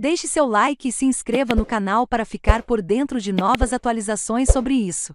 Deixe seu like e se inscreva no canal para ficar por dentro de novas atualizações sobre isso.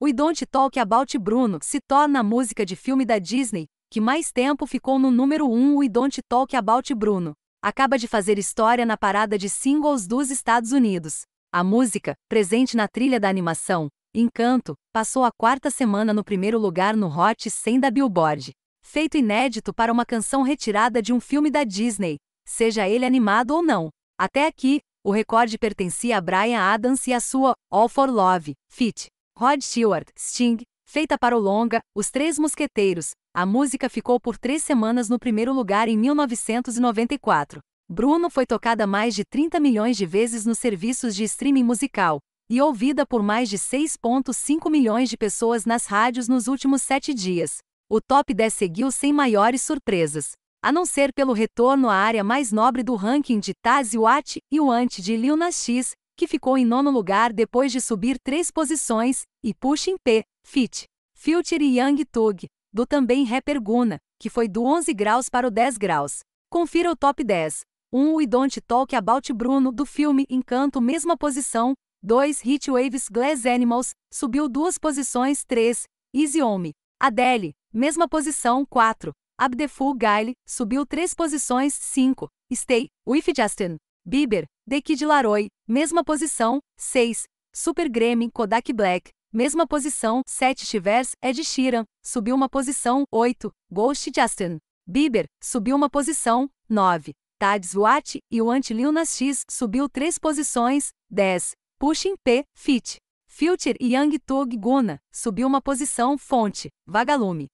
O Don't Talk About Bruno se torna a música de filme da Disney que mais tempo ficou no número 1 um, O Don't Talk About Bruno. Acaba de fazer história na parada de singles dos Estados Unidos. A música, presente na trilha da animação, Encanto, passou a quarta semana no primeiro lugar no Hot 100 da Billboard. Feito inédito para uma canção retirada de um filme da Disney, seja ele animado ou não. Até aqui, o recorde pertencia a Brian Adams e a sua All for Love, feat. Rod Stewart, Sting, feita para o longa Os Três Mosqueteiros. A música ficou por três semanas no primeiro lugar em 1994. Bruno foi tocada mais de 30 milhões de vezes nos serviços de streaming musical e ouvida por mais de 6,5 milhões de pessoas nas rádios nos últimos sete dias. O top 10 seguiu sem maiores surpresas a não ser pelo retorno à área mais nobre do ranking de Taz Watt e o ante de Lil Nas X, que ficou em nono lugar depois de subir três posições, e Pushin P, Fit, Filter e Young Tug, do também rapper Guna, que foi do 11 graus para o 10 graus. Confira o top 10. 1. We Don't Talk About Bruno, do filme Encanto, mesma posição. 2. Heatwaves Glass Animals, subiu duas posições. 3. Easy Home, Adele, mesma posição. 4. Abdefu Gaile, subiu 3 posições, 5. Stay, With Justin. Bieber, The Kid Laroi, mesma posição, 6. Super Grammy, Kodak Black, mesma posição, 7. Chivers, Ed Sheeran, subiu uma posição, 8. Ghost Justin. Bieber, subiu uma posição, 9. Tadz Watt e o Antilil nas X, subiu 3 posições, 10. Pushing P, Fit. Future e Young Tug Guna, subiu uma posição, fonte, vagalume.